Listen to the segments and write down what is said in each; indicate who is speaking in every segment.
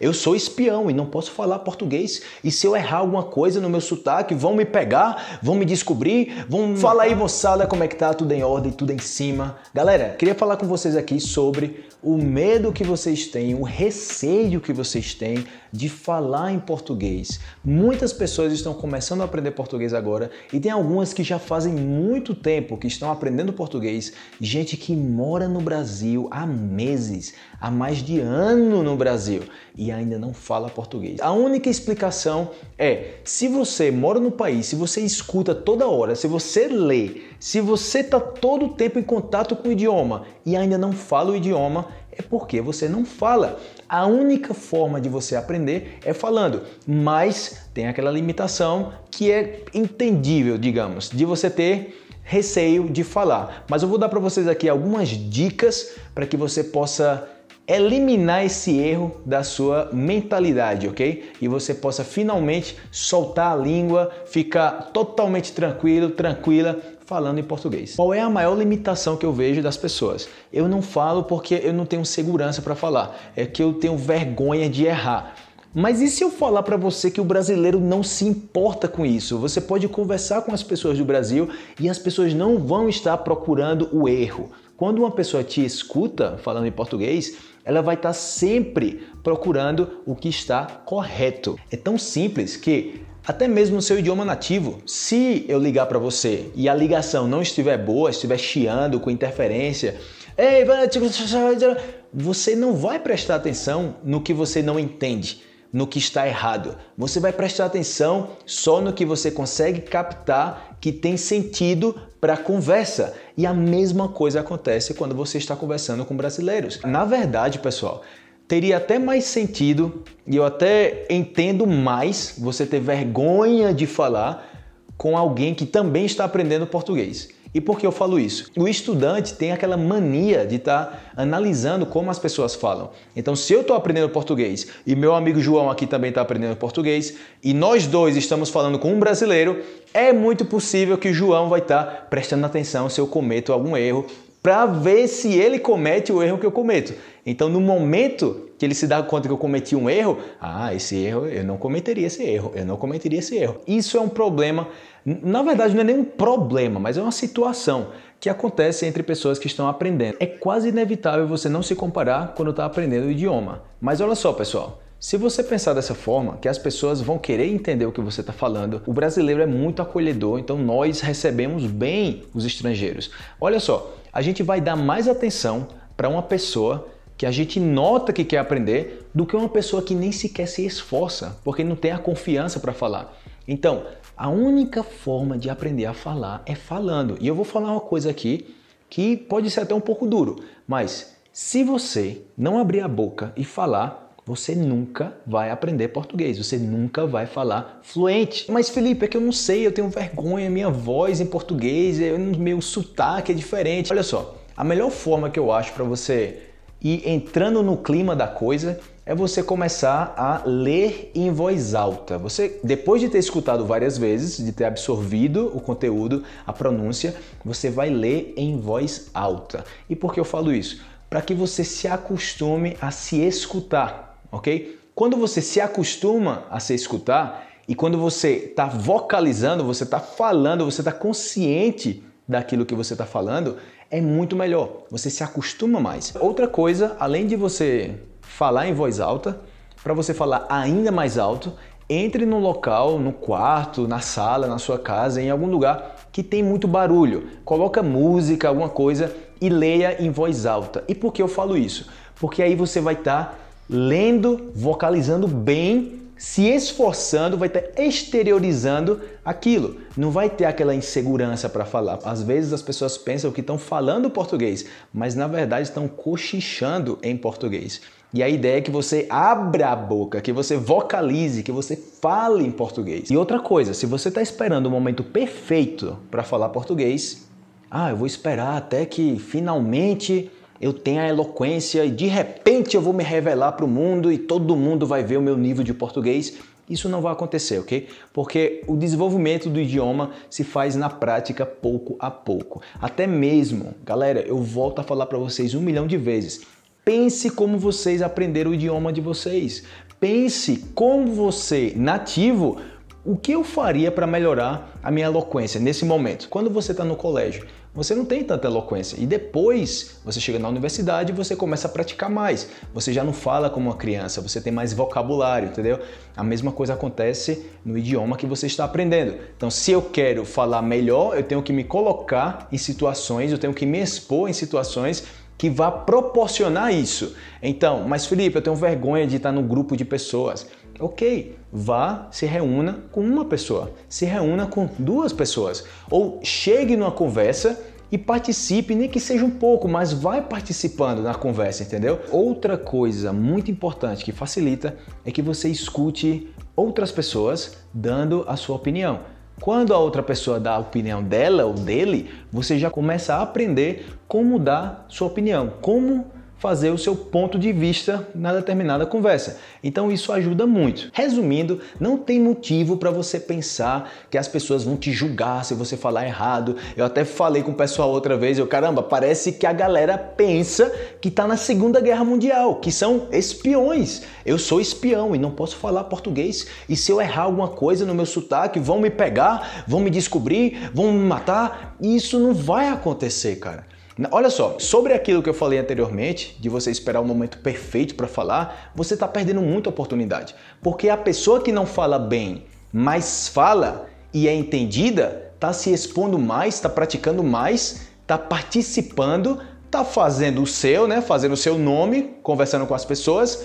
Speaker 1: Eu sou espião e não posso falar português. E se eu errar alguma coisa no meu sotaque, vão me pegar, vão me descobrir, vão. Fala aí, moçada, como é que tá? Tudo em ordem, tudo em cima. Galera, queria falar com vocês aqui sobre o medo que vocês têm, o receio que vocês têm de falar em português. Muitas pessoas estão começando a aprender português agora e tem algumas que já fazem muito tempo que estão aprendendo português, gente que mora no Brasil há meses, há mais de ano no Brasil. E e ainda não fala português. A única explicação é: se você mora no país, se você escuta toda hora, se você lê, se você está todo o tempo em contato com o idioma e ainda não fala o idioma, é porque você não fala. A única forma de você aprender é falando, mas tem aquela limitação que é entendível, digamos, de você ter receio de falar. Mas eu vou dar para vocês aqui algumas dicas para que você possa eliminar esse erro da sua mentalidade, ok? E você possa finalmente soltar a língua, ficar totalmente tranquilo, tranquila falando em português. Qual é a maior limitação que eu vejo das pessoas? Eu não falo porque eu não tenho segurança para falar, é que eu tenho vergonha de errar. Mas e se eu falar para você que o brasileiro não se importa com isso? Você pode conversar com as pessoas do Brasil e as pessoas não vão estar procurando o erro. Quando uma pessoa te escuta falando em português, ela vai estar tá sempre procurando o que está correto. É tão simples que até mesmo no seu idioma nativo, se eu ligar para você e a ligação não estiver boa, estiver chiando com interferência, ei, você não vai prestar atenção no que você não entende no que está errado. Você vai prestar atenção só no que você consegue captar que tem sentido para a conversa. E a mesma coisa acontece quando você está conversando com brasileiros. Na verdade, pessoal, teria até mais sentido e eu até entendo mais você ter vergonha de falar com alguém que também está aprendendo português. E por que eu falo isso? O estudante tem aquela mania de estar tá analisando como as pessoas falam. Então, se eu estou aprendendo português e meu amigo João aqui também está aprendendo português e nós dois estamos falando com um brasileiro, é muito possível que o João vai estar tá prestando atenção se eu cometo algum erro para ver se ele comete o erro que eu cometo. Então, no momento que ele se dá conta que eu cometi um erro, ah, esse erro, eu não cometeria esse erro, eu não cometeria esse erro. Isso é um problema, na verdade não é nenhum problema, mas é uma situação que acontece entre pessoas que estão aprendendo. É quase inevitável você não se comparar quando está aprendendo o idioma. Mas olha só, pessoal, se você pensar dessa forma, que as pessoas vão querer entender o que você está falando, o brasileiro é muito acolhedor, então nós recebemos bem os estrangeiros. Olha só, a gente vai dar mais atenção para uma pessoa que a gente nota que quer aprender do que uma pessoa que nem sequer se esforça, porque não tem a confiança para falar. Então, a única forma de aprender a falar é falando. E eu vou falar uma coisa aqui que pode ser até um pouco duro, mas se você não abrir a boca e falar, você nunca vai aprender português, você nunca vai falar fluente. Mas Felipe, é que eu não sei, eu tenho vergonha, minha voz em português, meu sotaque é diferente. Olha só, a melhor forma que eu acho para você e entrando no clima da coisa, é você começar a ler em voz alta. Você, depois de ter escutado várias vezes, de ter absorvido o conteúdo, a pronúncia, você vai ler em voz alta. E por que eu falo isso? Para que você se acostume a se escutar, ok? Quando você se acostuma a se escutar e quando você está vocalizando, você está falando, você está consciente daquilo que você está falando, é muito melhor. Você se acostuma mais. Outra coisa, além de você falar em voz alta, para você falar ainda mais alto, entre no local, no quarto, na sala, na sua casa, em algum lugar que tem muito barulho. Coloca música, alguma coisa e leia em voz alta. E por que eu falo isso? Porque aí você vai estar tá lendo, vocalizando bem se esforçando, vai estar exteriorizando aquilo. Não vai ter aquela insegurança para falar. Às vezes as pessoas pensam que estão falando português, mas na verdade estão cochichando em português. E a ideia é que você abra a boca, que você vocalize, que você fale em português. E outra coisa, se você está esperando o momento perfeito para falar português, ah, eu vou esperar até que finalmente eu tenho a eloquência e de repente eu vou me revelar para o mundo e todo mundo vai ver o meu nível de português. Isso não vai acontecer, ok? Porque o desenvolvimento do idioma se faz na prática pouco a pouco. Até mesmo, galera, eu volto a falar para vocês um milhão de vezes. Pense como vocês aprenderam o idioma de vocês. Pense como você, nativo, o que eu faria para melhorar a minha eloquência nesse momento? Quando você está no colégio, você não tem tanta eloquência. E depois você chega na universidade e você começa a praticar mais. Você já não fala como uma criança, você tem mais vocabulário, entendeu? A mesma coisa acontece no idioma que você está aprendendo. Então, se eu quero falar melhor, eu tenho que me colocar em situações, eu tenho que me expor em situações que vá proporcionar isso. Então, mas Felipe, eu tenho vergonha de estar no grupo de pessoas. Ok, vá, se reúna com uma pessoa, se reúna com duas pessoas, ou chegue numa conversa e participe, nem que seja um pouco, mas vai participando na conversa, entendeu? Outra coisa muito importante que facilita é que você escute outras pessoas dando a sua opinião. Quando a outra pessoa dá a opinião dela ou dele, você já começa a aprender como dar sua opinião, como fazer o seu ponto de vista na determinada conversa. Então isso ajuda muito. Resumindo, não tem motivo para você pensar que as pessoas vão te julgar se você falar errado. Eu até falei com o pessoal outra vez, eu caramba, parece que a galera pensa que tá na Segunda Guerra Mundial, que são espiões. Eu sou espião e não posso falar português. E se eu errar alguma coisa no meu sotaque, vão me pegar, vão me descobrir, vão me matar. Isso não vai acontecer, cara. Olha só, sobre aquilo que eu falei anteriormente, de você esperar o momento perfeito para falar, você está perdendo muita oportunidade. Porque a pessoa que não fala bem, mas fala e é entendida, está se expondo mais, está praticando mais, está participando, está fazendo o seu, né? fazendo o seu nome, conversando com as pessoas,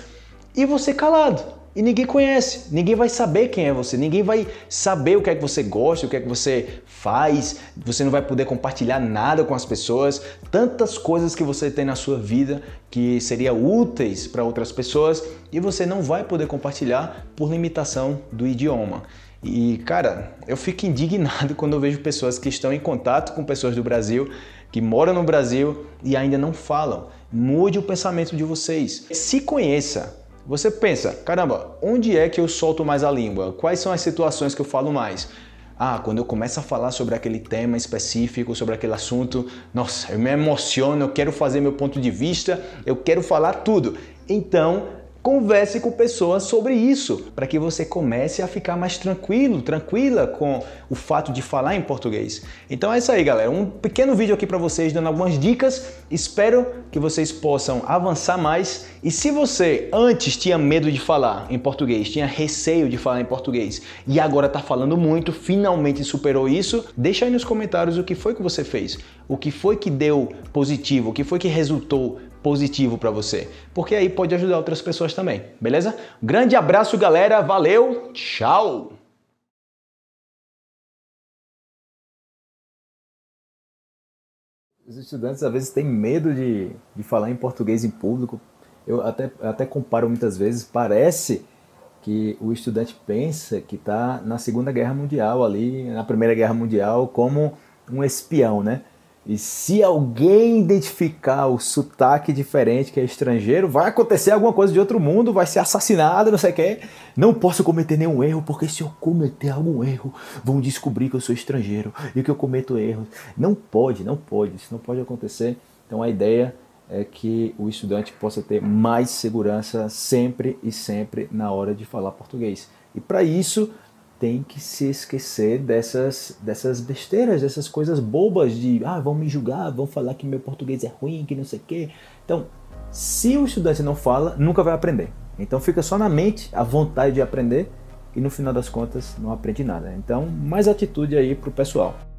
Speaker 1: e você calado e ninguém conhece, ninguém vai saber quem é você, ninguém vai saber o que é que você gosta, o que é que você faz, você não vai poder compartilhar nada com as pessoas, tantas coisas que você tem na sua vida que seria úteis para outras pessoas e você não vai poder compartilhar por limitação do idioma. E cara, eu fico indignado quando eu vejo pessoas que estão em contato com pessoas do Brasil, que moram no Brasil e ainda não falam. Mude o pensamento de vocês. Se conheça, você pensa, caramba, onde é que eu solto mais a língua? Quais são as situações que eu falo mais? Ah, quando eu começo a falar sobre aquele tema específico, sobre aquele assunto, nossa, eu me emociono, eu quero fazer meu ponto de vista, eu quero falar tudo. Então, Converse com pessoas sobre isso, para que você comece a ficar mais tranquilo, tranquila com o fato de falar em português. Então é isso aí, galera. Um pequeno vídeo aqui para vocês dando algumas dicas. Espero que vocês possam avançar mais. E se você antes tinha medo de falar em português, tinha receio de falar em português e agora está falando muito, finalmente superou isso, deixa aí nos comentários o que foi que você fez, o que foi que deu positivo, o que foi que resultou positivo para você, porque aí pode ajudar outras pessoas também, beleza? Grande abraço, galera, valeu, tchau! Os estudantes às vezes têm medo de, de falar em português em público. Eu até, até comparo muitas vezes, parece que o estudante pensa que está na Segunda Guerra Mundial ali, na Primeira Guerra Mundial, como um espião, né? E se alguém identificar o sotaque diferente, que é estrangeiro, vai acontecer alguma coisa de outro mundo, vai ser assassinado, não sei o quê. Não posso cometer nenhum erro, porque se eu cometer algum erro, vão descobrir que eu sou estrangeiro e que eu cometo erros. Não pode, não pode, isso não pode acontecer. Então a ideia é que o estudante possa ter mais segurança sempre e sempre na hora de falar português. E para isso, tem que se esquecer dessas, dessas besteiras, dessas coisas bobas de ah, vão me julgar, vão falar que meu português é ruim, que não sei o quê. Então, se o estudante não fala, nunca vai aprender. Então fica só na mente a vontade de aprender e no final das contas não aprende nada. Então, mais atitude aí pro pessoal.